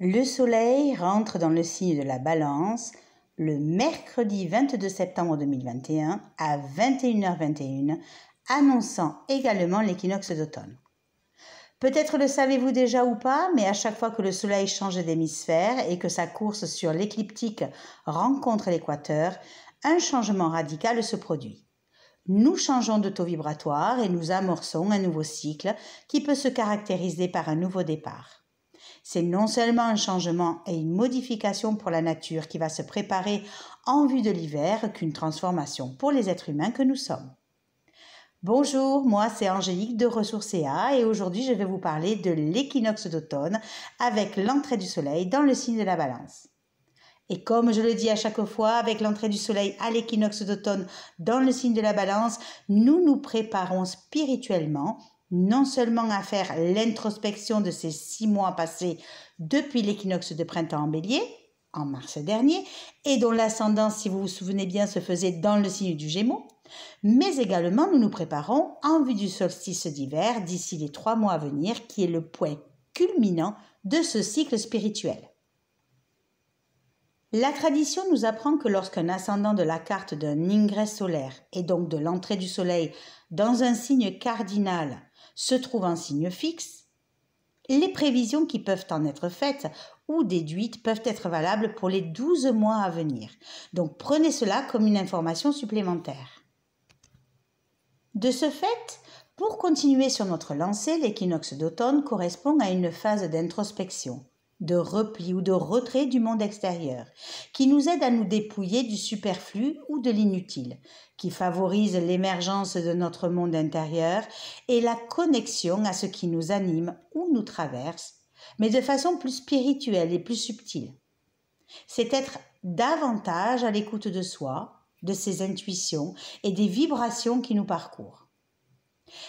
Le Soleil rentre dans le signe de la balance le mercredi 22 septembre 2021 à 21h21, annonçant également l'équinoxe d'automne. Peut-être le savez-vous déjà ou pas, mais à chaque fois que le Soleil change d'hémisphère et que sa course sur l'écliptique rencontre l'équateur, un changement radical se produit. Nous changeons de taux vibratoire et nous amorçons un nouveau cycle qui peut se caractériser par un nouveau départ. C'est non seulement un changement et une modification pour la nature qui va se préparer en vue de l'hiver qu'une transformation pour les êtres humains que nous sommes. Bonjour, moi c'est Angélique de E.A. et aujourd'hui je vais vous parler de l'équinoxe d'automne avec l'entrée du soleil dans le signe de la balance. Et comme je le dis à chaque fois, avec l'entrée du soleil à l'équinoxe d'automne dans le signe de la balance, nous nous préparons spirituellement non seulement à faire l'introspection de ces six mois passés depuis l'équinoxe de printemps en bélier, en mars dernier, et dont l'ascendance, si vous vous souvenez bien, se faisait dans le signe du Gémeaux, mais également nous nous préparons en vue du solstice d'hiver d'ici les trois mois à venir, qui est le point culminant de ce cycle spirituel. La tradition nous apprend que lorsqu'un ascendant de la carte d'un ingrès solaire, et donc de l'entrée du soleil, dans un signe cardinal se trouve en signe fixe, les prévisions qui peuvent en être faites ou déduites peuvent être valables pour les 12 mois à venir. Donc prenez cela comme une information supplémentaire. De ce fait, pour continuer sur notre lancée, l'équinoxe d'automne correspond à une phase d'introspection de repli ou de retrait du monde extérieur, qui nous aide à nous dépouiller du superflu ou de l'inutile, qui favorise l'émergence de notre monde intérieur et la connexion à ce qui nous anime ou nous traverse, mais de façon plus spirituelle et plus subtile. C'est être davantage à l'écoute de soi, de ses intuitions et des vibrations qui nous parcourent.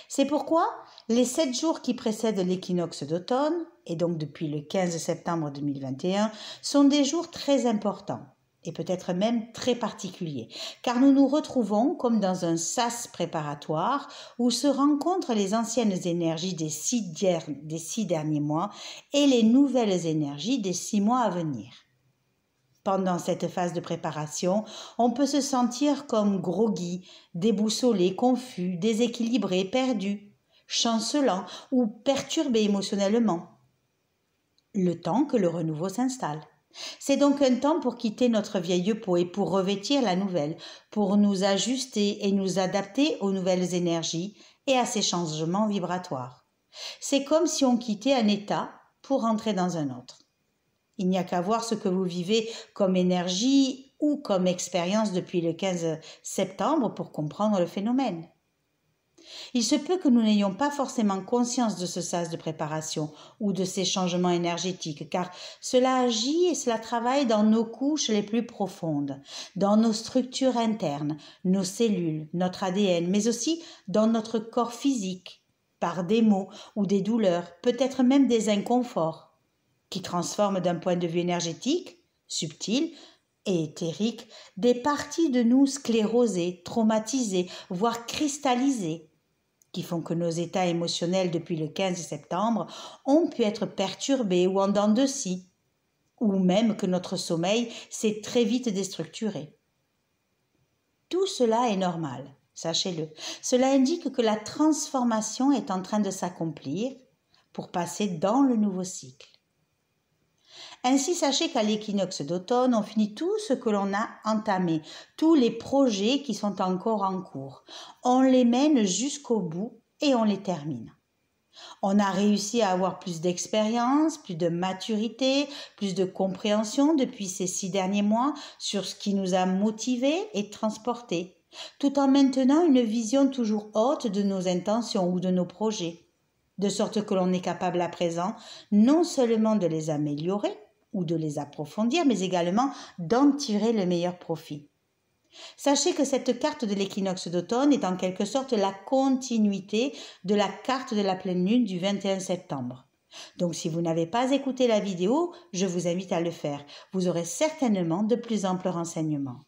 C'est pourquoi les sept jours qui précèdent l'équinoxe d'automne, et donc depuis le 15 septembre 2021, sont des jours très importants et peut-être même très particuliers, car nous nous retrouvons comme dans un sas préparatoire où se rencontrent les anciennes énergies des six, des six derniers mois et les nouvelles énergies des six mois à venir. Pendant cette phase de préparation, on peut se sentir comme groggy, déboussolé, confus, déséquilibré, perdu, chancelant ou perturbé émotionnellement. Le temps que le renouveau s'installe. C'est donc un temps pour quitter notre vieille peau et pour revêtir la nouvelle, pour nous ajuster et nous adapter aux nouvelles énergies et à ces changements vibratoires. C'est comme si on quittait un état pour entrer dans un autre. Il n'y a qu'à voir ce que vous vivez comme énergie ou comme expérience depuis le 15 septembre pour comprendre le phénomène. Il se peut que nous n'ayons pas forcément conscience de ce sas de préparation ou de ces changements énergétiques, car cela agit et cela travaille dans nos couches les plus profondes, dans nos structures internes, nos cellules, notre ADN, mais aussi dans notre corps physique, par des maux ou des douleurs, peut-être même des inconforts qui transforme d'un point de vue énergétique, subtil et éthérique, des parties de nous sclérosées, traumatisées, voire cristallisées, qui font que nos états émotionnels depuis le 15 septembre ont pu être perturbés ou en dents de scie, ou même que notre sommeil s'est très vite déstructuré. Tout cela est normal, sachez-le. Cela indique que la transformation est en train de s'accomplir pour passer dans le nouveau cycle. Ainsi, sachez qu'à l'équinoxe d'automne, on finit tout ce que l'on a entamé, tous les projets qui sont encore en cours. On les mène jusqu'au bout et on les termine. On a réussi à avoir plus d'expérience, plus de maturité, plus de compréhension depuis ces six derniers mois sur ce qui nous a motivés et transportés, tout en maintenant une vision toujours haute de nos intentions ou de nos projets, de sorte que l'on est capable à présent non seulement de les améliorer, ou de les approfondir, mais également d'en tirer le meilleur profit. Sachez que cette carte de l'équinoxe d'automne est en quelque sorte la continuité de la carte de la pleine lune du 21 septembre. Donc si vous n'avez pas écouté la vidéo, je vous invite à le faire. Vous aurez certainement de plus amples renseignements.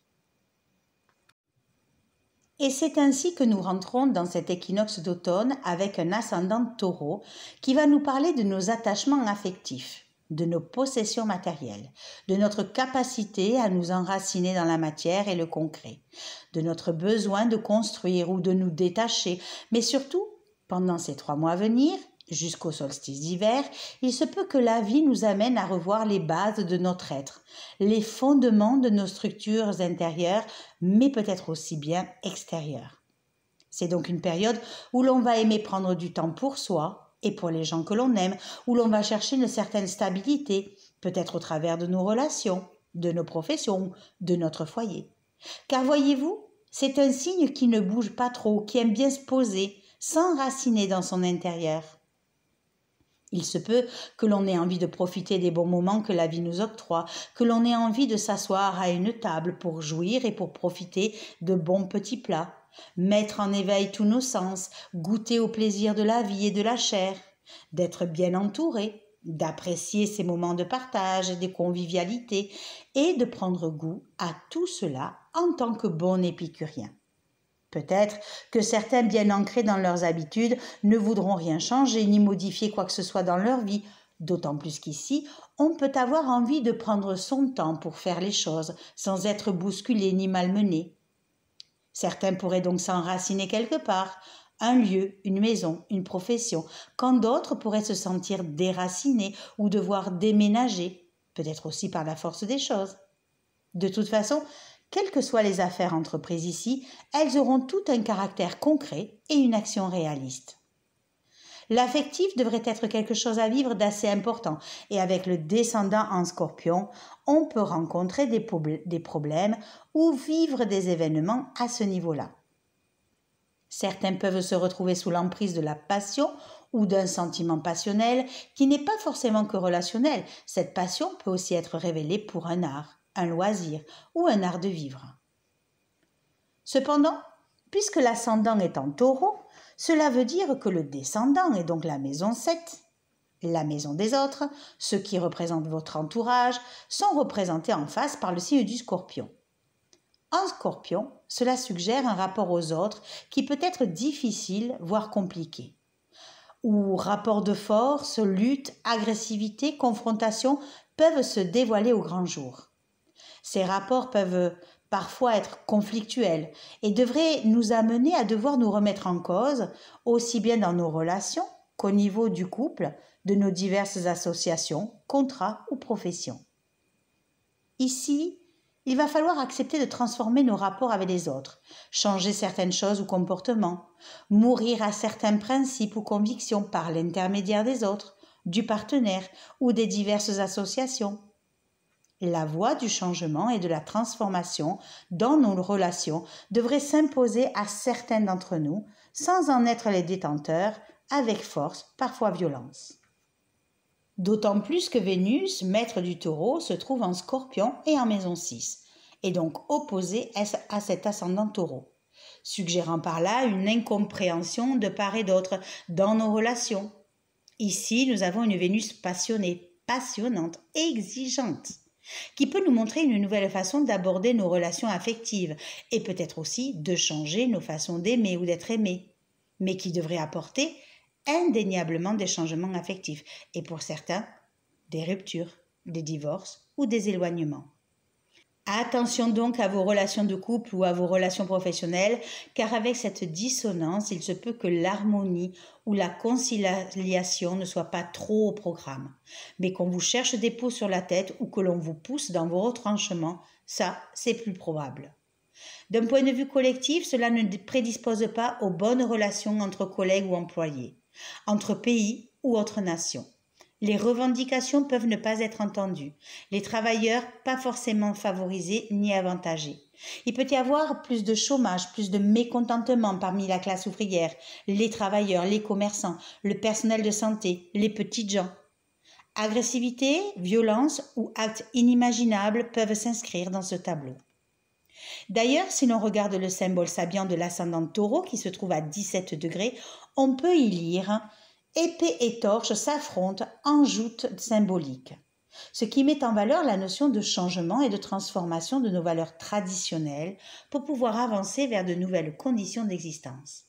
Et c'est ainsi que nous rentrons dans cet équinoxe d'automne avec un ascendant taureau qui va nous parler de nos attachements affectifs de nos possessions matérielles, de notre capacité à nous enraciner dans la matière et le concret, de notre besoin de construire ou de nous détacher, mais surtout, pendant ces trois mois à venir, jusqu'au solstice d'hiver, il se peut que la vie nous amène à revoir les bases de notre être, les fondements de nos structures intérieures, mais peut-être aussi bien extérieures. C'est donc une période où l'on va aimer prendre du temps pour soi, et pour les gens que l'on aime, où l'on va chercher une certaine stabilité, peut-être au travers de nos relations, de nos professions, de notre foyer. Car voyez-vous, c'est un signe qui ne bouge pas trop, qui aime bien se poser, s'enraciner dans son intérieur. Il se peut que l'on ait envie de profiter des bons moments que la vie nous octroie, que l'on ait envie de s'asseoir à une table pour jouir et pour profiter de bons petits plats, mettre en éveil tous nos sens, goûter au plaisir de la vie et de la chair, d'être bien entouré, d'apprécier ces moments de partage et de convivialité, et de prendre goût à tout cela en tant que bon épicurien. Peut-être que certains bien ancrés dans leurs habitudes ne voudront rien changer ni modifier quoi que ce soit dans leur vie, d'autant plus qu'ici, on peut avoir envie de prendre son temps pour faire les choses sans être bousculé ni malmené, Certains pourraient donc s'enraciner quelque part, un lieu, une maison, une profession, quand d'autres pourraient se sentir déracinés ou devoir déménager, peut-être aussi par la force des choses. De toute façon, quelles que soient les affaires entreprises ici, elles auront tout un caractère concret et une action réaliste. L'affectif devrait être quelque chose à vivre d'assez important et avec le descendant en scorpion, on peut rencontrer des, des problèmes ou vivre des événements à ce niveau-là. Certains peuvent se retrouver sous l'emprise de la passion ou d'un sentiment passionnel qui n'est pas forcément que relationnel. Cette passion peut aussi être révélée pour un art, un loisir ou un art de vivre. Cependant, puisque l'ascendant est en taureau, cela veut dire que le descendant est donc la maison 7. La maison des autres, ceux qui représentent votre entourage, sont représentés en face par le signe du scorpion. En scorpion, cela suggère un rapport aux autres qui peut être difficile, voire compliqué. Où rapports de force, lutte, agressivité, confrontation peuvent se dévoiler au grand jour. Ces rapports peuvent parfois être conflictuelles, et devrait nous amener à devoir nous remettre en cause, aussi bien dans nos relations qu'au niveau du couple, de nos diverses associations, contrats ou professions. Ici, il va falloir accepter de transformer nos rapports avec les autres, changer certaines choses ou comportements, mourir à certains principes ou convictions par l'intermédiaire des autres, du partenaire ou des diverses associations, la voie du changement et de la transformation dans nos relations devrait s'imposer à certains d'entre nous, sans en être les détenteurs, avec force, parfois violence. D'autant plus que Vénus, maître du taureau, se trouve en scorpion et en maison 6, et donc opposée à cet ascendant taureau, suggérant par là une incompréhension de part et d'autre dans nos relations. Ici, nous avons une Vénus passionnée, passionnante, exigeante qui peut nous montrer une nouvelle façon d'aborder nos relations affectives et peut-être aussi de changer nos façons d'aimer ou d'être aimé, mais qui devrait apporter indéniablement des changements affectifs et pour certains des ruptures, des divorces ou des éloignements. Attention donc à vos relations de couple ou à vos relations professionnelles, car avec cette dissonance, il se peut que l'harmonie ou la conciliation ne soit pas trop au programme. Mais qu'on vous cherche des pots sur la tête ou que l'on vous pousse dans vos retranchements, ça, c'est plus probable. D'un point de vue collectif, cela ne prédispose pas aux bonnes relations entre collègues ou employés, entre pays ou autres nations. Les revendications peuvent ne pas être entendues. Les travailleurs pas forcément favorisés ni avantagés. Il peut y avoir plus de chômage, plus de mécontentement parmi la classe ouvrière, les travailleurs, les commerçants, le personnel de santé, les petites gens. Agressivité, violence ou actes inimaginables peuvent s'inscrire dans ce tableau. D'ailleurs, si l'on regarde le symbole sabian de l'ascendant taureau qui se trouve à 17 degrés, on peut y lire Épée et torche s'affrontent en joute symbolique, ce qui met en valeur la notion de changement et de transformation de nos valeurs traditionnelles pour pouvoir avancer vers de nouvelles conditions d'existence.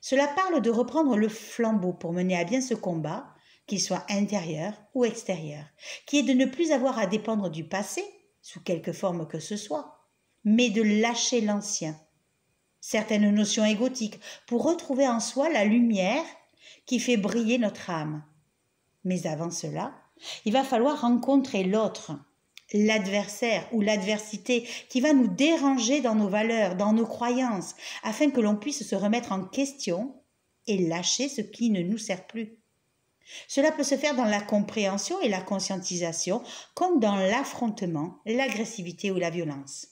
Cela parle de reprendre le flambeau pour mener à bien ce combat, qu'il soit intérieur ou extérieur, qui est de ne plus avoir à dépendre du passé, sous quelque forme que ce soit, mais de lâcher l'ancien certaines notions égotiques, pour retrouver en soi la lumière qui fait briller notre âme. Mais avant cela, il va falloir rencontrer l'autre, l'adversaire ou l'adversité qui va nous déranger dans nos valeurs, dans nos croyances, afin que l'on puisse se remettre en question et lâcher ce qui ne nous sert plus. Cela peut se faire dans la compréhension et la conscientisation, comme dans l'affrontement, l'agressivité ou la violence.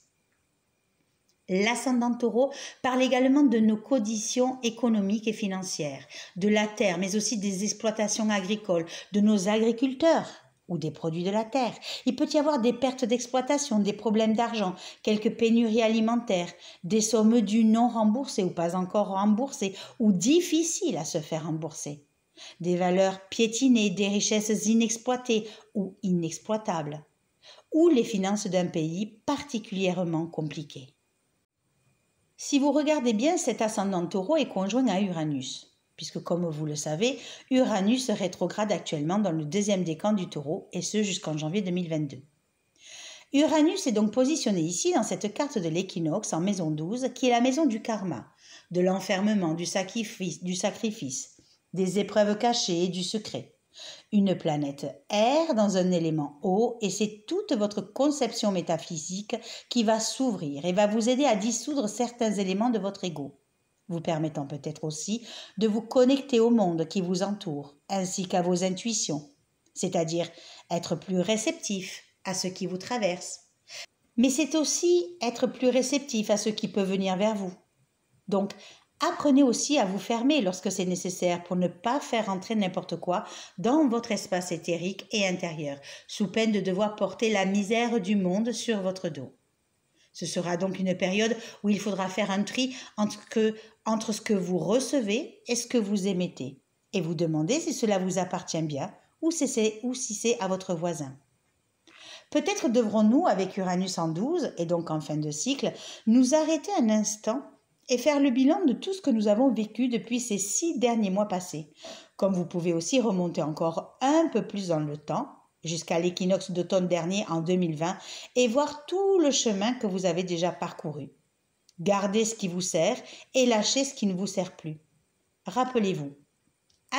L'ascendant taureau parle également de nos conditions économiques et financières, de la terre, mais aussi des exploitations agricoles, de nos agriculteurs ou des produits de la terre. Il peut y avoir des pertes d'exploitation, des problèmes d'argent, quelques pénuries alimentaires, des sommes dues non remboursées ou pas encore remboursées, ou difficiles à se faire rembourser, des valeurs piétinées, des richesses inexploitées ou inexploitables, ou les finances d'un pays particulièrement compliquées. Si vous regardez bien, cet ascendant taureau est conjoint à Uranus, puisque comme vous le savez, Uranus rétrograde actuellement dans le deuxième décan du taureau, et ce jusqu'en janvier 2022. Uranus est donc positionné ici dans cette carte de l'équinoxe en maison 12, qui est la maison du karma, de l'enfermement, du sacrifice, du sacrifice, des épreuves cachées et du secret. Une planète R dans un élément O, et c'est toute votre conception métaphysique qui va s'ouvrir et va vous aider à dissoudre certains éléments de votre ego, vous permettant peut-être aussi de vous connecter au monde qui vous entoure, ainsi qu'à vos intuitions, c'est-à-dire être plus réceptif à ce qui vous traverse. Mais c'est aussi être plus réceptif à ce qui peut venir vers vous. Donc, Apprenez aussi à vous fermer lorsque c'est nécessaire pour ne pas faire entrer n'importe quoi dans votre espace éthérique et intérieur, sous peine de devoir porter la misère du monde sur votre dos. Ce sera donc une période où il faudra faire un tri entre, que, entre ce que vous recevez et ce que vous émettez, et vous demander si cela vous appartient bien ou si c'est si à votre voisin. Peut-être devrons-nous, avec Uranus en 12, et donc en fin de cycle, nous arrêter un instant et faire le bilan de tout ce que nous avons vécu depuis ces six derniers mois passés. Comme vous pouvez aussi remonter encore un peu plus dans le temps, jusqu'à l'équinoxe d'automne dernier en 2020, et voir tout le chemin que vous avez déjà parcouru. Gardez ce qui vous sert et lâchez ce qui ne vous sert plus. Rappelez-vous,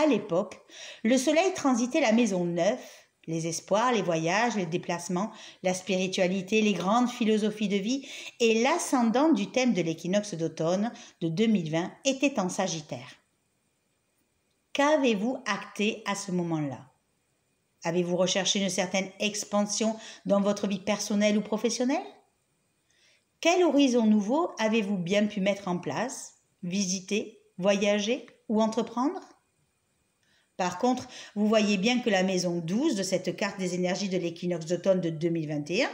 à l'époque, le soleil transitait la maison neuve les espoirs, les voyages, les déplacements, la spiritualité, les grandes philosophies de vie et l'ascendant du thème de l'équinoxe d'automne de 2020 était en Sagittaire. Qu'avez-vous acté à ce moment-là Avez-vous recherché une certaine expansion dans votre vie personnelle ou professionnelle Quel horizon nouveau avez-vous bien pu mettre en place, visiter, voyager ou entreprendre par contre, vous voyez bien que la maison 12 de cette carte des énergies de l'équinoxe d'automne de 2021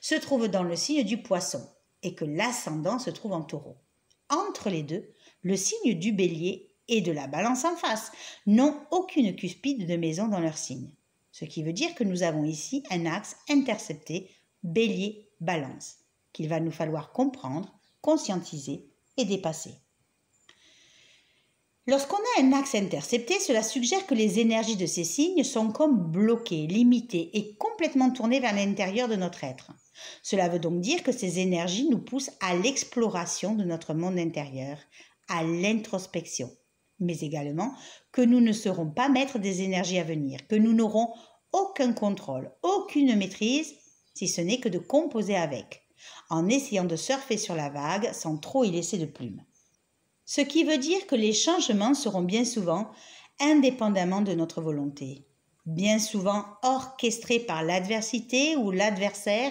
se trouve dans le signe du poisson et que l'ascendant se trouve en taureau. Entre les deux, le signe du bélier et de la balance en face n'ont aucune cuspide de maison dans leur signe. Ce qui veut dire que nous avons ici un axe intercepté bélier-balance qu'il va nous falloir comprendre, conscientiser et dépasser. Lorsqu'on a un axe intercepté, cela suggère que les énergies de ces signes sont comme bloquées, limitées et complètement tournées vers l'intérieur de notre être. Cela veut donc dire que ces énergies nous poussent à l'exploration de notre monde intérieur, à l'introspection, mais également que nous ne serons pas maîtres des énergies à venir, que nous n'aurons aucun contrôle, aucune maîtrise, si ce n'est que de composer avec, en essayant de surfer sur la vague sans trop y laisser de plumes ce qui veut dire que les changements seront bien souvent indépendamment de notre volonté, bien souvent orchestrés par l'adversité ou l'adversaire,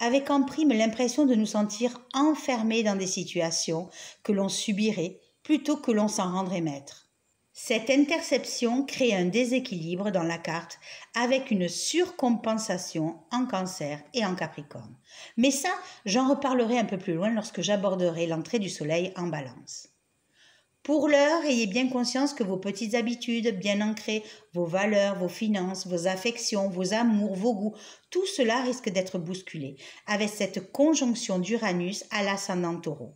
avec en prime l'impression de nous sentir enfermés dans des situations que l'on subirait plutôt que l'on s'en rendrait maître. Cette interception crée un déséquilibre dans la carte avec une surcompensation en cancer et en capricorne. Mais ça, j'en reparlerai un peu plus loin lorsque j'aborderai l'entrée du soleil en balance. Pour l'heure, ayez bien conscience que vos petites habitudes bien ancrées, vos valeurs, vos finances, vos affections, vos amours, vos goûts, tout cela risque d'être bousculé avec cette conjonction d'Uranus à l'ascendant taureau.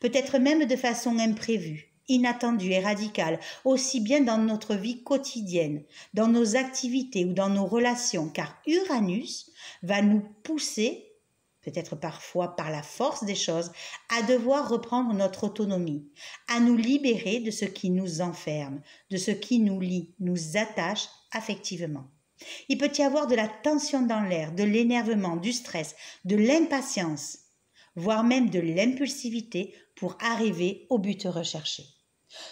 Peut-être même de façon imprévue, inattendue et radicale, aussi bien dans notre vie quotidienne, dans nos activités ou dans nos relations, car Uranus va nous pousser peut-être parfois par la force des choses, à devoir reprendre notre autonomie, à nous libérer de ce qui nous enferme, de ce qui nous lie, nous attache affectivement. Il peut y avoir de la tension dans l'air, de l'énervement, du stress, de l'impatience, voire même de l'impulsivité pour arriver au but recherché.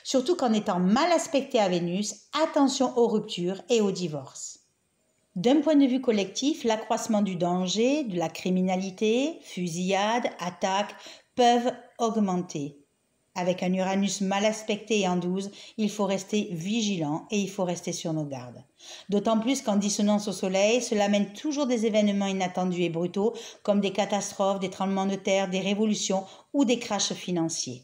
Surtout qu'en étant mal aspecté à Vénus, attention aux ruptures et aux divorces. D'un point de vue collectif, l'accroissement du danger, de la criminalité, fusillades, attaques, peuvent augmenter. Avec un Uranus mal aspecté et en 12, il faut rester vigilant et il faut rester sur nos gardes. D'autant plus qu'en dissonance au Soleil, cela amène toujours des événements inattendus et brutaux, comme des catastrophes, des tremblements de terre, des révolutions ou des crashs financiers.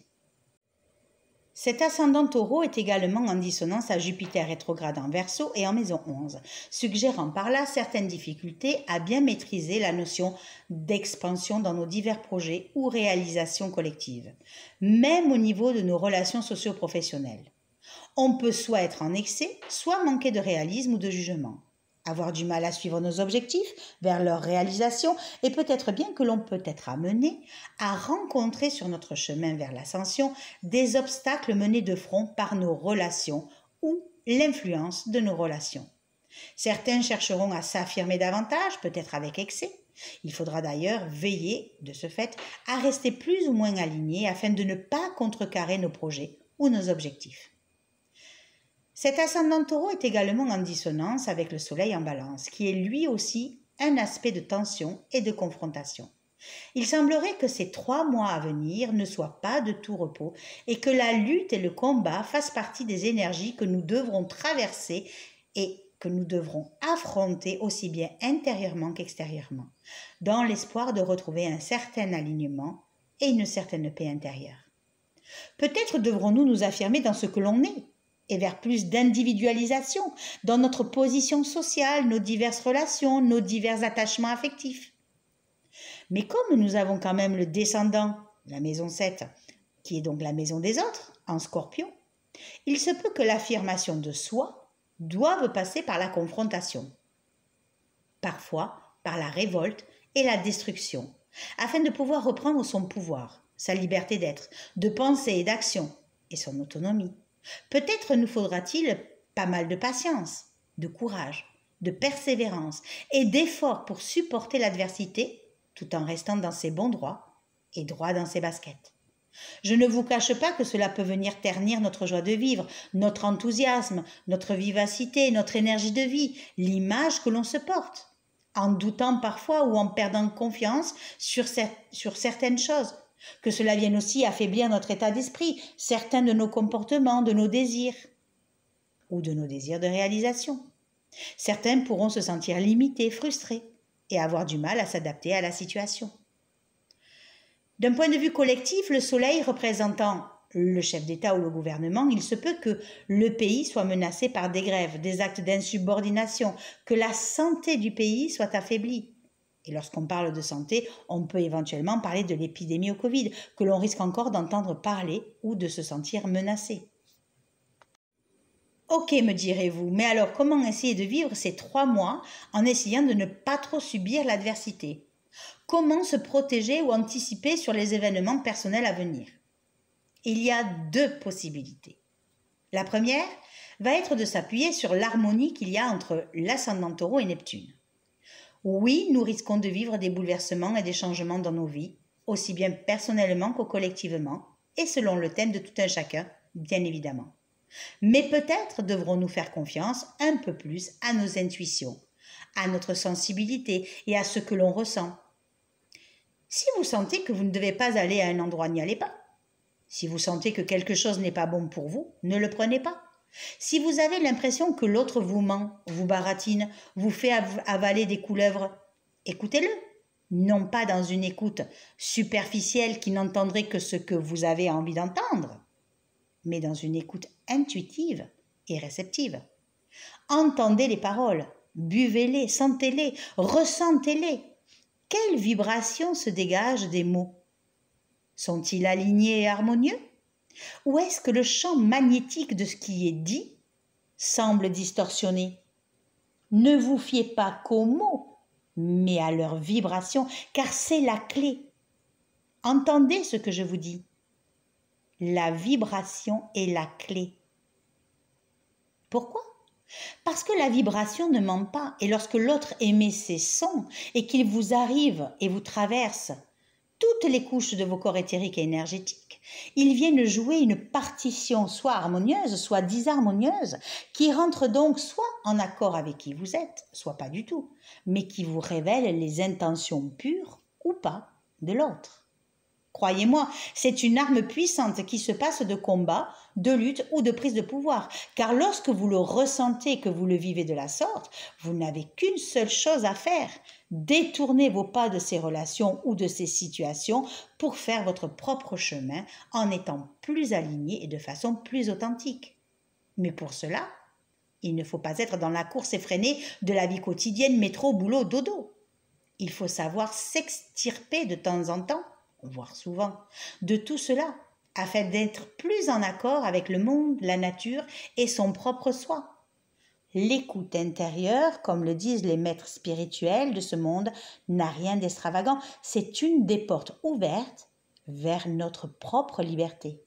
Cet ascendant taureau est également en dissonance à Jupiter rétrograde en verso et en maison 11, suggérant par là certaines difficultés à bien maîtriser la notion d'expansion dans nos divers projets ou réalisations collectives, même au niveau de nos relations socio-professionnelles. On peut soit être en excès, soit manquer de réalisme ou de jugement avoir du mal à suivre nos objectifs vers leur réalisation et peut-être bien que l'on peut être amené à rencontrer sur notre chemin vers l'ascension des obstacles menés de front par nos relations ou l'influence de nos relations. Certains chercheront à s'affirmer davantage, peut-être avec excès. Il faudra d'ailleurs veiller, de ce fait, à rester plus ou moins alignés afin de ne pas contrecarrer nos projets ou nos objectifs. Cet ascendant taureau est également en dissonance avec le soleil en balance, qui est lui aussi un aspect de tension et de confrontation. Il semblerait que ces trois mois à venir ne soient pas de tout repos et que la lutte et le combat fassent partie des énergies que nous devrons traverser et que nous devrons affronter aussi bien intérieurement qu'extérieurement, dans l'espoir de retrouver un certain alignement et une certaine paix intérieure. Peut-être devrons-nous nous affirmer dans ce que l'on est et vers plus d'individualisation dans notre position sociale, nos diverses relations, nos divers attachements affectifs. Mais comme nous avons quand même le descendant, la maison 7, qui est donc la maison des autres, en scorpion, il se peut que l'affirmation de soi doive passer par la confrontation, parfois par la révolte et la destruction, afin de pouvoir reprendre son pouvoir, sa liberté d'être, de penser et d'action, et son autonomie. Peut-être nous faudra-t-il pas mal de patience, de courage, de persévérance et d'efforts pour supporter l'adversité tout en restant dans ses bons droits et droit dans ses baskets. Je ne vous cache pas que cela peut venir ternir notre joie de vivre, notre enthousiasme, notre vivacité, notre énergie de vie, l'image que l'on se porte, en doutant parfois ou en perdant confiance sur certaines choses, que cela vienne aussi affaiblir notre état d'esprit, certains de nos comportements, de nos désirs, ou de nos désirs de réalisation. Certains pourront se sentir limités, frustrés, et avoir du mal à s'adapter à la situation. D'un point de vue collectif, le soleil représentant le chef d'État ou le gouvernement, il se peut que le pays soit menacé par des grèves, des actes d'insubordination, que la santé du pays soit affaiblie. Et lorsqu'on parle de santé, on peut éventuellement parler de l'épidémie au Covid, que l'on risque encore d'entendre parler ou de se sentir menacé. Ok, me direz-vous, mais alors comment essayer de vivre ces trois mois en essayant de ne pas trop subir l'adversité Comment se protéger ou anticiper sur les événements personnels à venir Il y a deux possibilités. La première va être de s'appuyer sur l'harmonie qu'il y a entre l'ascendant taureau et Neptune. Oui, nous risquons de vivre des bouleversements et des changements dans nos vies, aussi bien personnellement qu'au collectivement, et selon le thème de tout un chacun, bien évidemment. Mais peut-être devrons-nous faire confiance un peu plus à nos intuitions, à notre sensibilité et à ce que l'on ressent. Si vous sentez que vous ne devez pas aller à un endroit, n'y allez pas. Si vous sentez que quelque chose n'est pas bon pour vous, ne le prenez pas. Si vous avez l'impression que l'autre vous ment, vous baratine, vous fait avaler des couleuvres, écoutez-le, non pas dans une écoute superficielle qui n'entendrait que ce que vous avez envie d'entendre, mais dans une écoute intuitive et réceptive. Entendez les paroles, buvez-les, sentez-les, ressentez-les. Quelle vibration se dégage des mots Sont-ils alignés et harmonieux ou est-ce que le champ magnétique de ce qui est dit semble distorsionné Ne vous fiez pas qu'aux mots, mais à leurs vibrations, car c'est la clé. Entendez ce que je vous dis. La vibration est la clé. Pourquoi Parce que la vibration ne ment pas, et lorsque l'autre émet ses sons, et qu'il vous arrive et vous traverse toutes les couches de vos corps éthériques et énergétiques, ils viennent jouer une partition soit harmonieuse, soit disharmonieuse, qui rentre donc soit en accord avec qui vous êtes, soit pas du tout, mais qui vous révèle les intentions pures ou pas de l'autre. Croyez-moi, c'est une arme puissante qui se passe de combat, de lutte ou de prise de pouvoir. Car lorsque vous le ressentez, que vous le vivez de la sorte, vous n'avez qu'une seule chose à faire. détourner vos pas de ces relations ou de ces situations pour faire votre propre chemin en étant plus aligné et de façon plus authentique. Mais pour cela, il ne faut pas être dans la course effrénée de la vie quotidienne métro, boulot, dodo. Il faut savoir s'extirper de temps en temps voire souvent, de tout cela, afin d'être plus en accord avec le monde, la nature et son propre soi. L'écoute intérieure, comme le disent les maîtres spirituels de ce monde, n'a rien d'extravagant, c'est une des portes ouvertes vers notre propre liberté.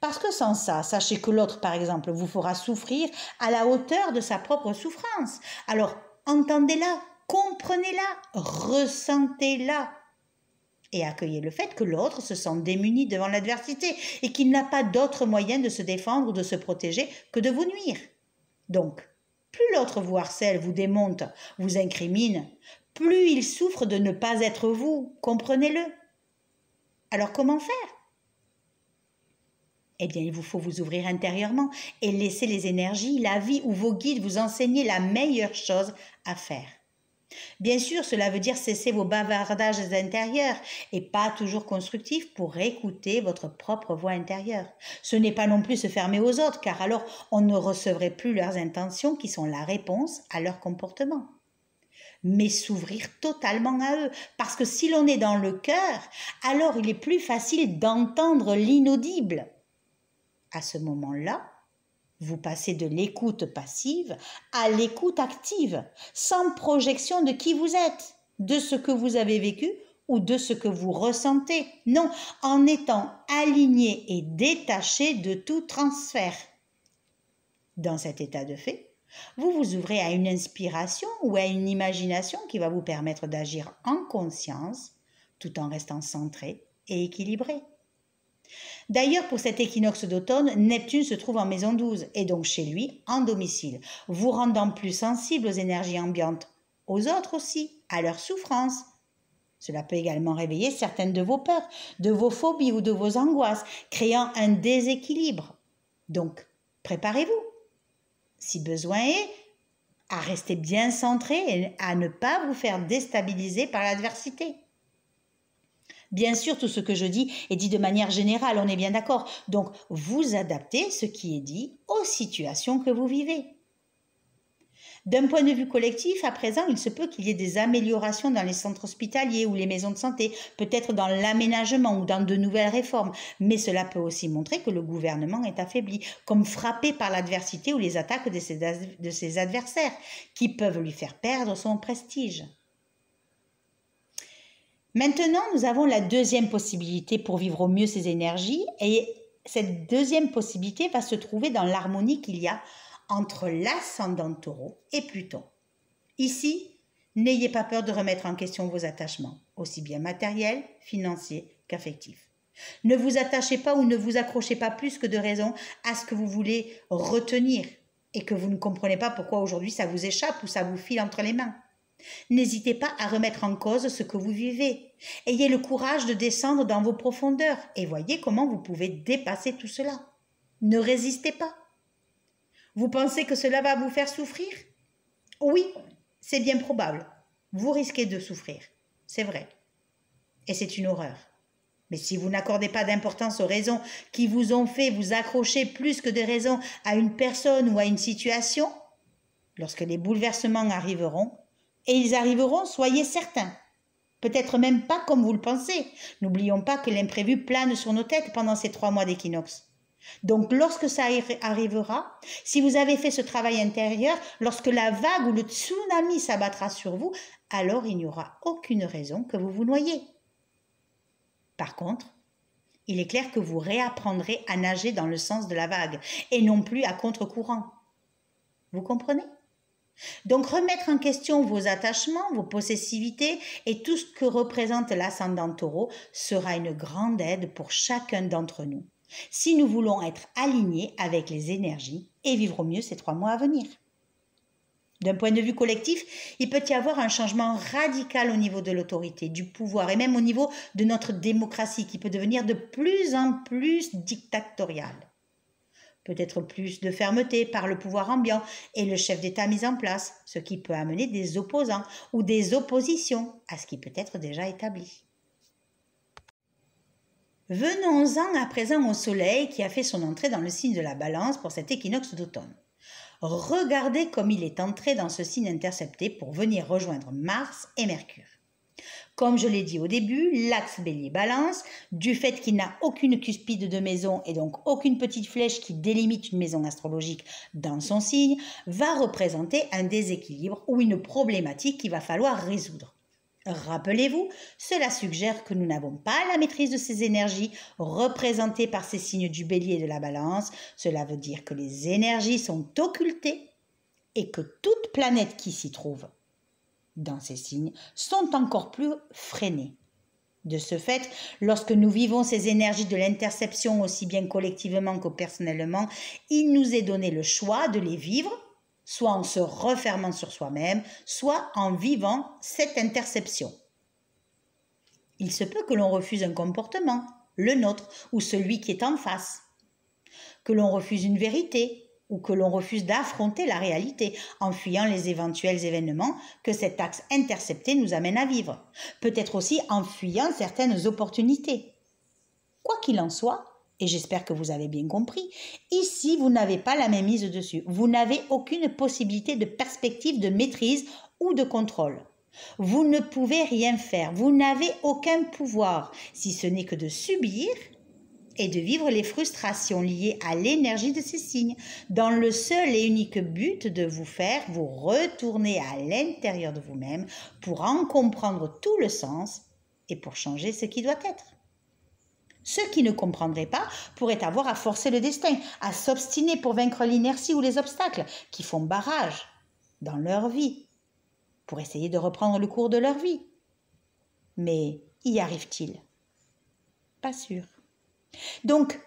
Parce que sans ça, sachez que l'autre, par exemple, vous fera souffrir à la hauteur de sa propre souffrance. Alors, entendez-la, comprenez-la, ressentez-la, et accueillez le fait que l'autre se sente démuni devant l'adversité et qu'il n'a pas d'autre moyen de se défendre ou de se protéger que de vous nuire. Donc, plus l'autre vous harcèle, vous démonte, vous incrimine, plus il souffre de ne pas être vous, comprenez-le. Alors comment faire eh bien, il vous faut vous ouvrir intérieurement et laisser les énergies, la vie ou vos guides vous enseigner la meilleure chose à faire. Bien sûr, cela veut dire cesser vos bavardages intérieurs et pas toujours constructifs pour écouter votre propre voix intérieure. Ce n'est pas non plus se fermer aux autres, car alors on ne recevrait plus leurs intentions qui sont la réponse à leur comportement. Mais s'ouvrir totalement à eux, parce que si l'on est dans le cœur, alors il est plus facile d'entendre l'inaudible. À ce moment-là, vous passez de l'écoute passive à l'écoute active, sans projection de qui vous êtes, de ce que vous avez vécu ou de ce que vous ressentez. Non, en étant aligné et détaché de tout transfert. Dans cet état de fait, vous vous ouvrez à une inspiration ou à une imagination qui va vous permettre d'agir en conscience tout en restant centré et équilibré. D'ailleurs, pour cet équinoxe d'automne, Neptune se trouve en maison 12 et donc chez lui, en domicile, vous rendant plus sensible aux énergies ambiantes, aux autres aussi, à leurs souffrances. Cela peut également réveiller certaines de vos peurs, de vos phobies ou de vos angoisses, créant un déséquilibre. Donc, préparez-vous, si besoin est, à rester bien centré et à ne pas vous faire déstabiliser par l'adversité. Bien sûr, tout ce que je dis est dit de manière générale, on est bien d'accord. Donc, vous adaptez ce qui est dit aux situations que vous vivez. D'un point de vue collectif, à présent, il se peut qu'il y ait des améliorations dans les centres hospitaliers ou les maisons de santé, peut-être dans l'aménagement ou dans de nouvelles réformes, mais cela peut aussi montrer que le gouvernement est affaibli, comme frappé par l'adversité ou les attaques de ses, adversaires, qui peuvent lui faire perdre son prestige. Maintenant, nous avons la deuxième possibilité pour vivre au mieux ces énergies et cette deuxième possibilité va se trouver dans l'harmonie qu'il y a entre l'ascendant taureau et Pluton. Ici, n'ayez pas peur de remettre en question vos attachements, aussi bien matériels, financiers qu'affectifs. Ne vous attachez pas ou ne vous accrochez pas plus que de raison à ce que vous voulez retenir et que vous ne comprenez pas pourquoi aujourd'hui ça vous échappe ou ça vous file entre les mains. N'hésitez pas à remettre en cause ce que vous vivez. Ayez le courage de descendre dans vos profondeurs et voyez comment vous pouvez dépasser tout cela. Ne résistez pas. Vous pensez que cela va vous faire souffrir Oui, c'est bien probable. Vous risquez de souffrir. C'est vrai. Et c'est une horreur. Mais si vous n'accordez pas d'importance aux raisons qui vous ont fait vous accrocher plus que des raisons à une personne ou à une situation, lorsque les bouleversements arriveront, et ils arriveront, soyez certains. Peut-être même pas comme vous le pensez. N'oublions pas que l'imprévu plane sur nos têtes pendant ces trois mois d'équinoxe. Donc lorsque ça arrivera, si vous avez fait ce travail intérieur, lorsque la vague ou le tsunami s'abattra sur vous, alors il n'y aura aucune raison que vous vous noyez. Par contre, il est clair que vous réapprendrez à nager dans le sens de la vague et non plus à contre-courant. Vous comprenez donc remettre en question vos attachements, vos possessivités et tout ce que représente l'ascendant taureau sera une grande aide pour chacun d'entre nous, si nous voulons être alignés avec les énergies et vivre au mieux ces trois mois à venir. D'un point de vue collectif, il peut y avoir un changement radical au niveau de l'autorité, du pouvoir et même au niveau de notre démocratie qui peut devenir de plus en plus dictatoriale peut-être plus de fermeté par le pouvoir ambiant et le chef d'État mis en place, ce qui peut amener des opposants ou des oppositions à ce qui peut être déjà établi. Venons-en à présent au Soleil qui a fait son entrée dans le signe de la balance pour cet équinoxe d'automne. Regardez comme il est entré dans ce signe intercepté pour venir rejoindre Mars et Mercure. Comme je l'ai dit au début, l'axe bélier-balance, du fait qu'il n'a aucune cuspide de maison et donc aucune petite flèche qui délimite une maison astrologique dans son signe, va représenter un déséquilibre ou une problématique qu'il va falloir résoudre. Rappelez-vous, cela suggère que nous n'avons pas la maîtrise de ces énergies représentées par ces signes du bélier et de la balance. Cela veut dire que les énergies sont occultées et que toute planète qui s'y trouve dans ces signes sont encore plus freinés. De ce fait, lorsque nous vivons ces énergies de l'interception aussi bien collectivement que personnellement, il nous est donné le choix de les vivre, soit en se refermant sur soi-même, soit en vivant cette interception. Il se peut que l'on refuse un comportement, le nôtre ou celui qui est en face, que l'on refuse une vérité, ou que l'on refuse d'affronter la réalité en fuyant les éventuels événements que cet axe intercepté nous amène à vivre, peut-être aussi en fuyant certaines opportunités. Quoi qu'il en soit, et j'espère que vous avez bien compris, ici vous n'avez pas la main mise dessus, vous n'avez aucune possibilité de perspective de maîtrise ou de contrôle. Vous ne pouvez rien faire, vous n'avez aucun pouvoir, si ce n'est que de subir et de vivre les frustrations liées à l'énergie de ces signes, dans le seul et unique but de vous faire vous retourner à l'intérieur de vous-même pour en comprendre tout le sens et pour changer ce qui doit être. Ceux qui ne comprendraient pas pourraient avoir à forcer le destin, à s'obstiner pour vaincre l'inertie ou les obstacles qui font barrage dans leur vie, pour essayer de reprendre le cours de leur vie. Mais y arrive-t-il Pas sûr. Donc,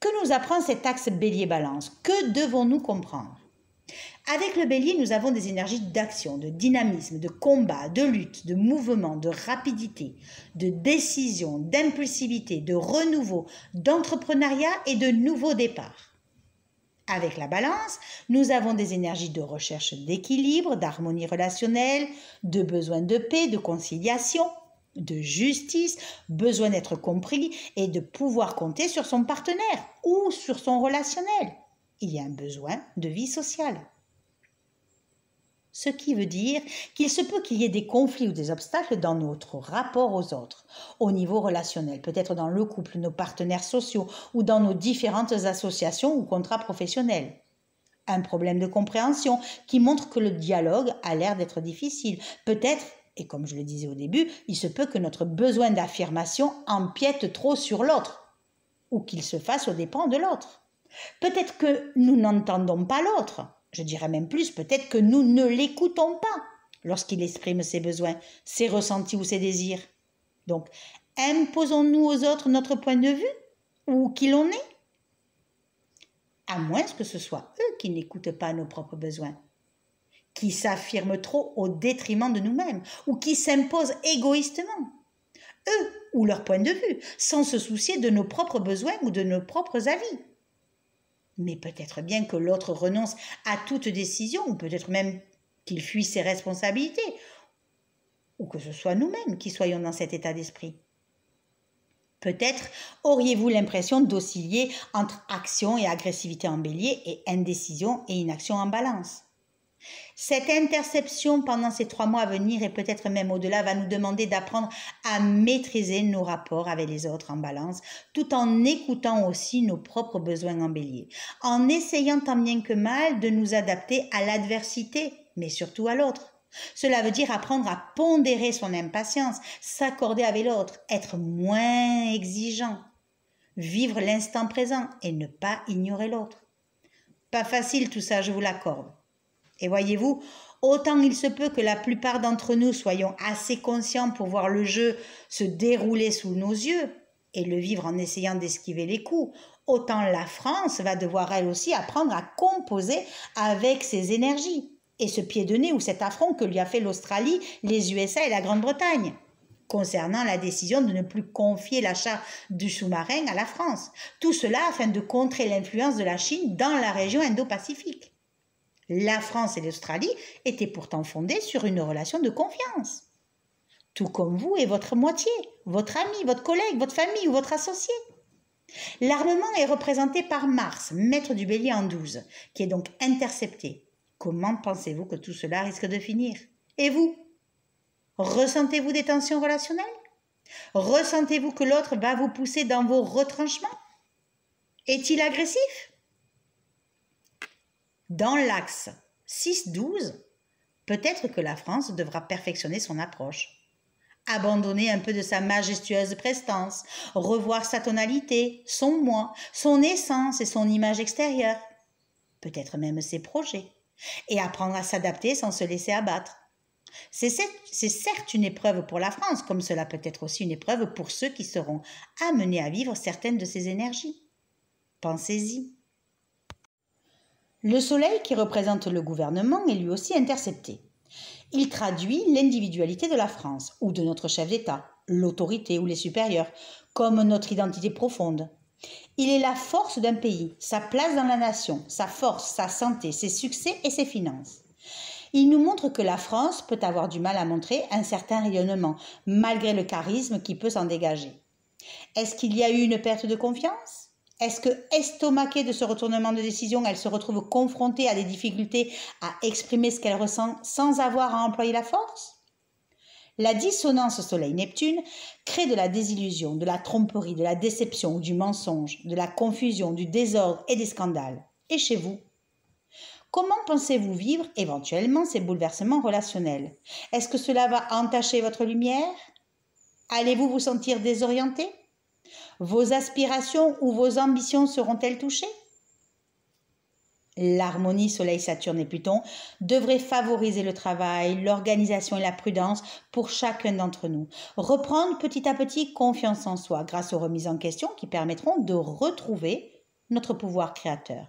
que nous apprend cet axe bélier-balance Que devons-nous comprendre Avec le bélier, nous avons des énergies d'action, de dynamisme, de combat, de lutte, de mouvement, de rapidité, de décision, d'impulsivité, de renouveau, d'entrepreneuriat et de nouveaux départs. Avec la balance, nous avons des énergies de recherche d'équilibre, d'harmonie relationnelle, de besoin de paix, de conciliation, de justice, besoin d'être compris et de pouvoir compter sur son partenaire ou sur son relationnel. Il y a un besoin de vie sociale. Ce qui veut dire qu'il se peut qu'il y ait des conflits ou des obstacles dans notre rapport aux autres, au niveau relationnel, peut-être dans le couple, nos partenaires sociaux ou dans nos différentes associations ou contrats professionnels. Un problème de compréhension qui montre que le dialogue a l'air d'être difficile, peut-être et comme je le disais au début, il se peut que notre besoin d'affirmation empiète trop sur l'autre, ou qu'il se fasse aux dépens de l'autre. Peut-être que nous n'entendons pas l'autre, je dirais même plus, peut-être que nous ne l'écoutons pas lorsqu'il exprime ses besoins, ses ressentis ou ses désirs. Donc, imposons-nous aux autres notre point de vue, ou qu'il en est À moins que ce soit eux qui n'écoutent pas nos propres besoins qui s'affirment trop au détriment de nous-mêmes ou qui s'imposent égoïstement. Eux ou leur point de vue, sans se soucier de nos propres besoins ou de nos propres avis. Mais peut-être bien que l'autre renonce à toute décision, ou peut-être même qu'il fuit ses responsabilités, ou que ce soit nous-mêmes qui soyons dans cet état d'esprit. Peut-être auriez-vous l'impression d'osciller entre action et agressivité en bélier et indécision et inaction en balance. Cette interception pendant ces trois mois à venir et peut-être même au-delà va nous demander d'apprendre à maîtriser nos rapports avec les autres en balance, tout en écoutant aussi nos propres besoins en bélier, en essayant tant bien que mal de nous adapter à l'adversité, mais surtout à l'autre. Cela veut dire apprendre à pondérer son impatience, s'accorder avec l'autre, être moins exigeant, vivre l'instant présent et ne pas ignorer l'autre. Pas facile tout ça, je vous l'accorde. Et voyez-vous, autant il se peut que la plupart d'entre nous soyons assez conscients pour voir le jeu se dérouler sous nos yeux et le vivre en essayant d'esquiver les coups, autant la France va devoir elle aussi apprendre à composer avec ses énergies et ce pied de nez ou cet affront que lui a fait l'Australie, les USA et la Grande-Bretagne concernant la décision de ne plus confier l'achat du sous-marin à la France. Tout cela afin de contrer l'influence de la Chine dans la région Indo-Pacifique la France et l'Australie étaient pourtant fondées sur une relation de confiance. Tout comme vous et votre moitié, votre ami, votre collègue, votre famille ou votre associé. L'armement est représenté par Mars, maître du bélier en 12, qui est donc intercepté. Comment pensez-vous que tout cela risque de finir Et vous Ressentez-vous des tensions relationnelles Ressentez-vous que l'autre va vous pousser dans vos retranchements Est-il agressif dans l'axe 6-12, peut-être que la France devra perfectionner son approche abandonner un peu de sa majestueuse prestance, revoir sa tonalité, son moi, son essence et son image extérieure, peut-être même ses projets, et apprendre à s'adapter sans se laisser abattre. C'est certes une épreuve pour la France, comme cela peut être aussi une épreuve pour ceux qui seront amenés à vivre certaines de ses énergies. Pensez-y. Le soleil, qui représente le gouvernement, est lui aussi intercepté. Il traduit l'individualité de la France, ou de notre chef d'État, l'autorité ou les supérieurs, comme notre identité profonde. Il est la force d'un pays, sa place dans la nation, sa force, sa santé, ses succès et ses finances. Il nous montre que la France peut avoir du mal à montrer un certain rayonnement, malgré le charisme qui peut s'en dégager. Est-ce qu'il y a eu une perte de confiance est-ce que, estomaquée de ce retournement de décision, elle se retrouve confrontée à des difficultés à exprimer ce qu'elle ressent sans avoir à employer la force La dissonance au Soleil-Neptune crée de la désillusion, de la tromperie, de la déception, du mensonge, de la confusion, du désordre et des scandales. Et chez vous Comment pensez-vous vivre éventuellement ces bouleversements relationnels Est-ce que cela va entacher votre lumière Allez-vous vous sentir désorienté vos aspirations ou vos ambitions seront-elles touchées L'harmonie Soleil, Saturne et Pluton devrait favoriser le travail, l'organisation et la prudence pour chacun d'entre nous. Reprendre petit à petit confiance en soi grâce aux remises en question qui permettront de retrouver notre pouvoir créateur.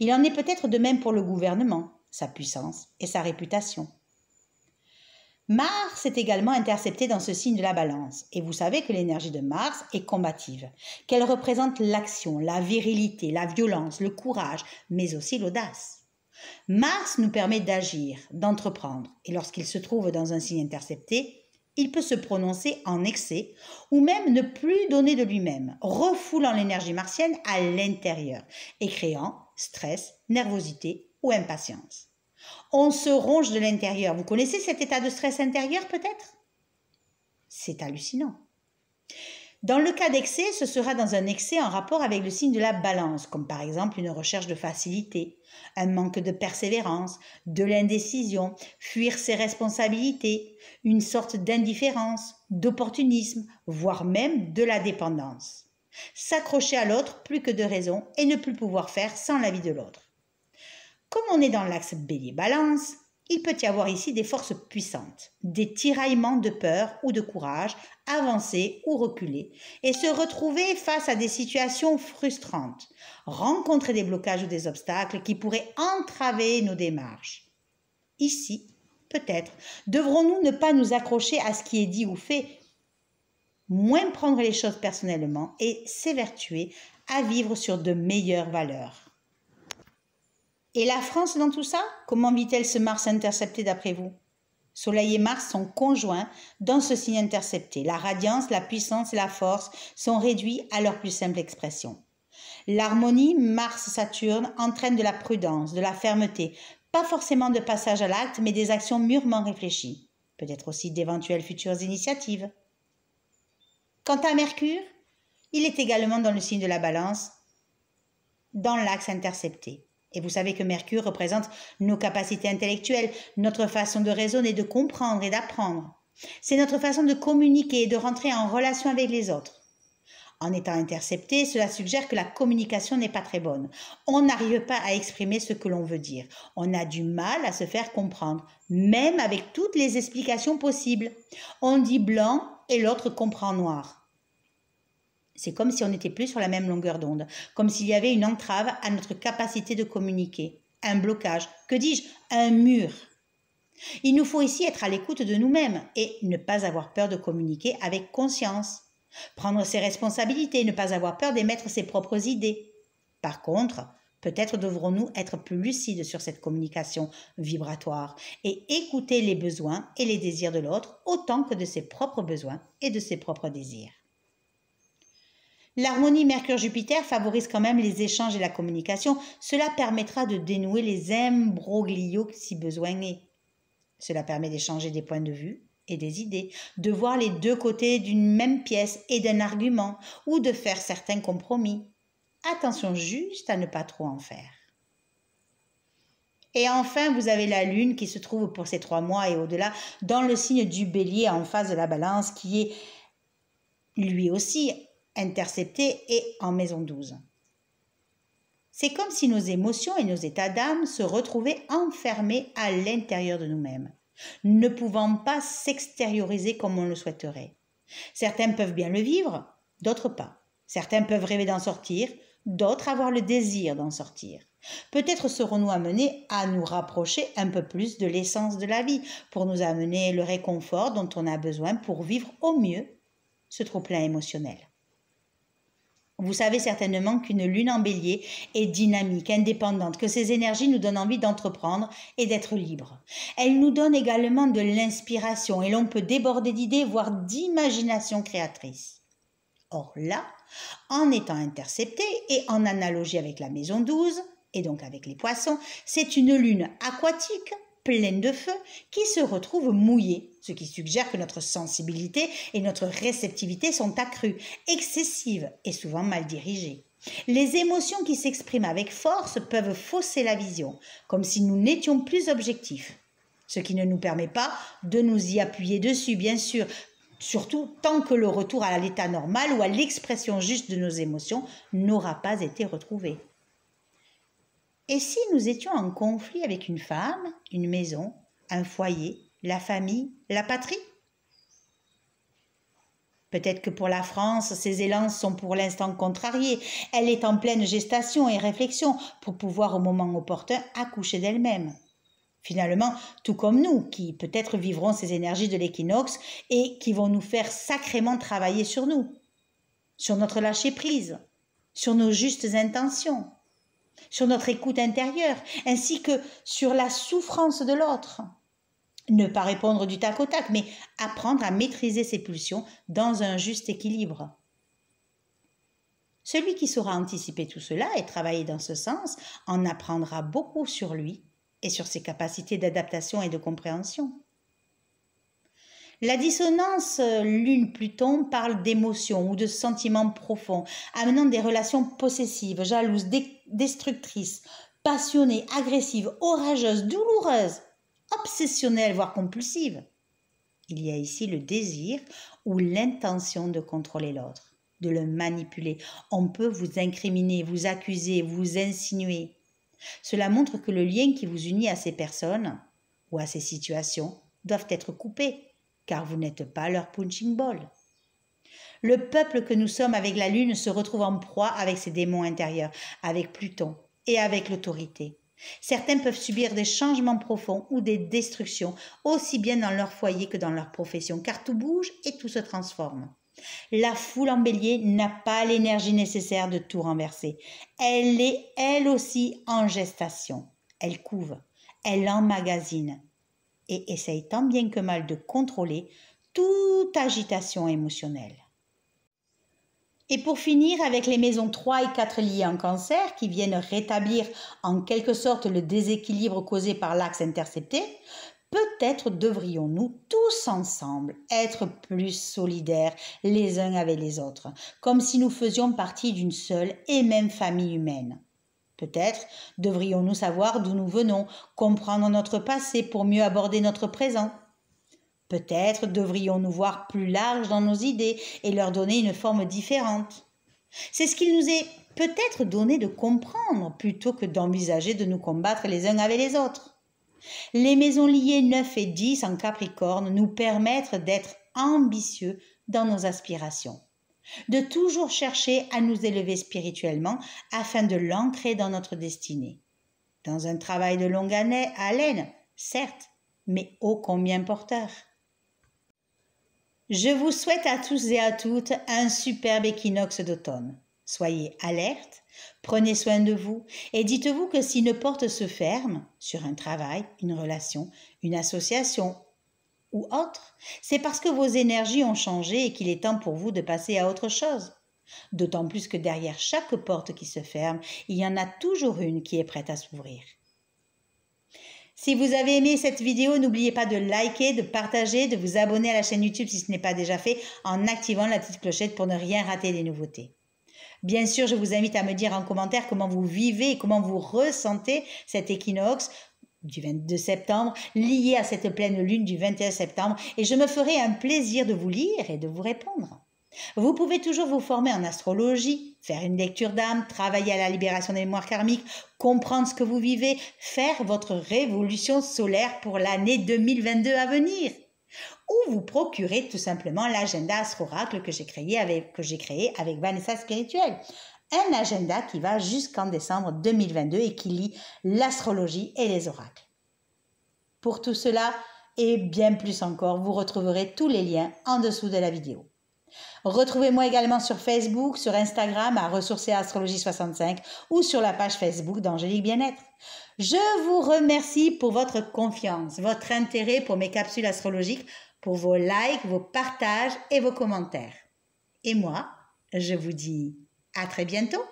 Il en est peut-être de même pour le gouvernement, sa puissance et sa réputation. Mars est également intercepté dans ce signe de la balance, et vous savez que l'énergie de Mars est combative, qu'elle représente l'action, la virilité, la violence, le courage, mais aussi l'audace. Mars nous permet d'agir, d'entreprendre, et lorsqu'il se trouve dans un signe intercepté, il peut se prononcer en excès ou même ne plus donner de lui-même, refoulant l'énergie martienne à l'intérieur et créant stress, nervosité ou impatience on se ronge de l'intérieur. Vous connaissez cet état de stress intérieur peut-être C'est hallucinant. Dans le cas d'excès, ce sera dans un excès en rapport avec le signe de la balance, comme par exemple une recherche de facilité, un manque de persévérance, de l'indécision, fuir ses responsabilités, une sorte d'indifférence, d'opportunisme, voire même de la dépendance. S'accrocher à l'autre plus que de raison et ne plus pouvoir faire sans l'avis de l'autre. Comme on est dans l'axe bélier-balance, il peut y avoir ici des forces puissantes, des tiraillements de peur ou de courage, avancer ou reculer, et se retrouver face à des situations frustrantes, rencontrer des blocages ou des obstacles qui pourraient entraver nos démarches. Ici, peut-être, devrons-nous ne pas nous accrocher à ce qui est dit ou fait, moins prendre les choses personnellement et s'évertuer à vivre sur de meilleures valeurs. Et la France dans tout ça Comment vit-elle ce Mars intercepté d'après vous Soleil et Mars sont conjoints dans ce signe intercepté. La radiance, la puissance et la force sont réduits à leur plus simple expression. L'harmonie Mars-Saturne entraîne de la prudence, de la fermeté, pas forcément de passage à l'acte, mais des actions mûrement réfléchies, peut-être aussi d'éventuelles futures initiatives. Quant à Mercure, il est également dans le signe de la balance, dans l'axe intercepté. Et vous savez que Mercure représente nos capacités intellectuelles, notre façon de raisonner, de comprendre et d'apprendre. C'est notre façon de communiquer et de rentrer en relation avec les autres. En étant intercepté, cela suggère que la communication n'est pas très bonne. On n'arrive pas à exprimer ce que l'on veut dire. On a du mal à se faire comprendre, même avec toutes les explications possibles. On dit blanc et l'autre comprend noir. C'est comme si on n'était plus sur la même longueur d'onde, comme s'il y avait une entrave à notre capacité de communiquer, un blocage, que dis-je, un mur. Il nous faut ici être à l'écoute de nous-mêmes et ne pas avoir peur de communiquer avec conscience, prendre ses responsabilités, ne pas avoir peur d'émettre ses propres idées. Par contre, peut-être devrons-nous être plus lucides sur cette communication vibratoire et écouter les besoins et les désirs de l'autre autant que de ses propres besoins et de ses propres désirs. L'harmonie Mercure-Jupiter favorise quand même les échanges et la communication. Cela permettra de dénouer les imbroglios si besoin est. Cela permet d'échanger des points de vue et des idées, de voir les deux côtés d'une même pièce et d'un argument, ou de faire certains compromis. Attention juste à ne pas trop en faire. Et enfin, vous avez la Lune qui se trouve pour ces trois mois et au-delà dans le signe du bélier en face de la balance qui est lui aussi intercepté et en maison 12. C'est comme si nos émotions et nos états d'âme se retrouvaient enfermés à l'intérieur de nous-mêmes, ne pouvant pas s'extérioriser comme on le souhaiterait. Certains peuvent bien le vivre, d'autres pas. Certains peuvent rêver d'en sortir, d'autres avoir le désir d'en sortir. Peut-être serons-nous amenés à nous rapprocher un peu plus de l'essence de la vie pour nous amener le réconfort dont on a besoin pour vivre au mieux ce trop-plein émotionnel. Vous savez certainement qu'une lune en bélier est dynamique, indépendante, que ses énergies nous donnent envie d'entreprendre et d'être libre. Elle nous donne également de l'inspiration et l'on peut déborder d'idées, voire d'imagination créatrice. Or là, en étant interceptée et en analogie avec la maison 12, et donc avec les poissons, c'est une lune aquatique, pleine de feu, qui se retrouve mouillée ce qui suggère que notre sensibilité et notre réceptivité sont accrues, excessives et souvent mal dirigées. Les émotions qui s'expriment avec force peuvent fausser la vision, comme si nous n'étions plus objectifs, ce qui ne nous permet pas de nous y appuyer dessus, bien sûr, surtout tant que le retour à l'état normal ou à l'expression juste de nos émotions n'aura pas été retrouvé. Et si nous étions en conflit avec une femme, une maison, un foyer, la famille, la patrie Peut-être que pour la France, ces élans sont pour l'instant contrariés. Elle est en pleine gestation et réflexion pour pouvoir au moment opportun accoucher d'elle-même. Finalement, tout comme nous, qui peut-être vivrons ces énergies de l'équinoxe et qui vont nous faire sacrément travailler sur nous, sur notre lâcher-prise, sur nos justes intentions, sur notre écoute intérieure, ainsi que sur la souffrance de l'autre ne pas répondre du tac au tac, mais apprendre à maîtriser ses pulsions dans un juste équilibre. Celui qui saura anticiper tout cela et travailler dans ce sens en apprendra beaucoup sur lui et sur ses capacités d'adaptation et de compréhension. La dissonance euh, Lune-Pluton parle d'émotions ou de sentiments profonds, amenant des relations possessives, jalouses, destructrices, passionnées, agressives, orageuses, douloureuses, obsessionnelle, voire compulsive. Il y a ici le désir ou l'intention de contrôler l'autre, de le manipuler. On peut vous incriminer, vous accuser, vous insinuer. Cela montre que le lien qui vous unit à ces personnes ou à ces situations doivent être coupés, car vous n'êtes pas leur punching ball. Le peuple que nous sommes avec la Lune se retrouve en proie avec ses démons intérieurs, avec Pluton et avec l'autorité. Certains peuvent subir des changements profonds ou des destructions, aussi bien dans leur foyer que dans leur profession, car tout bouge et tout se transforme. La foule en bélier n'a pas l'énergie nécessaire de tout renverser. Elle est elle aussi en gestation. Elle couve, elle emmagasine et essaye tant bien que mal de contrôler toute agitation émotionnelle. Et pour finir avec les maisons 3 et 4 liées en cancer qui viennent rétablir en quelque sorte le déséquilibre causé par l'axe intercepté, peut-être devrions-nous tous ensemble être plus solidaires les uns avec les autres, comme si nous faisions partie d'une seule et même famille humaine. Peut-être devrions-nous savoir d'où nous venons, comprendre notre passé pour mieux aborder notre présent. Peut-être devrions-nous voir plus large dans nos idées et leur donner une forme différente. C'est ce qu'il nous est peut-être donné de comprendre plutôt que d'envisager de nous combattre les uns avec les autres. Les maisons liées 9 et 10 en Capricorne nous permettent d'être ambitieux dans nos aspirations, de toujours chercher à nous élever spirituellement afin de l'ancrer dans notre destinée. Dans un travail de longue année, haleine, certes, mais ô combien porteur. Je vous souhaite à tous et à toutes un superbe équinoxe d'automne. Soyez alertes, prenez soin de vous et dites-vous que si une porte se ferme sur un travail, une relation, une association ou autre, c'est parce que vos énergies ont changé et qu'il est temps pour vous de passer à autre chose. D'autant plus que derrière chaque porte qui se ferme, il y en a toujours une qui est prête à s'ouvrir. Si vous avez aimé cette vidéo, n'oubliez pas de liker, de partager, de vous abonner à la chaîne YouTube si ce n'est pas déjà fait en activant la petite clochette pour ne rien rater des nouveautés. Bien sûr, je vous invite à me dire en commentaire comment vous vivez et comment vous ressentez cet équinoxe du 22 septembre, lié à cette pleine lune du 21 septembre, et je me ferai un plaisir de vous lire et de vous répondre. Vous pouvez toujours vous former en astrologie, faire une lecture d'âme, travailler à la libération des mémoires karmiques, comprendre ce que vous vivez, faire votre révolution solaire pour l'année 2022 à venir. Ou vous procurer tout simplement l'agenda astro-oracle que j'ai créé, avec, Vanessa Spirituelle. Un agenda qui va jusqu'en décembre 2022 et qui lie l'astrologie et les oracles. Pour tout cela et bien plus encore, vous retrouverez tous les liens en dessous de la vidéo. Retrouvez-moi également sur Facebook, sur Instagram à ressourcer astrologie 65 ou sur la page Facebook d'Angélique Bien-être. Je vous remercie pour votre confiance, votre intérêt pour mes capsules astrologiques, pour vos likes, vos partages et vos commentaires. Et moi, je vous dis à très bientôt.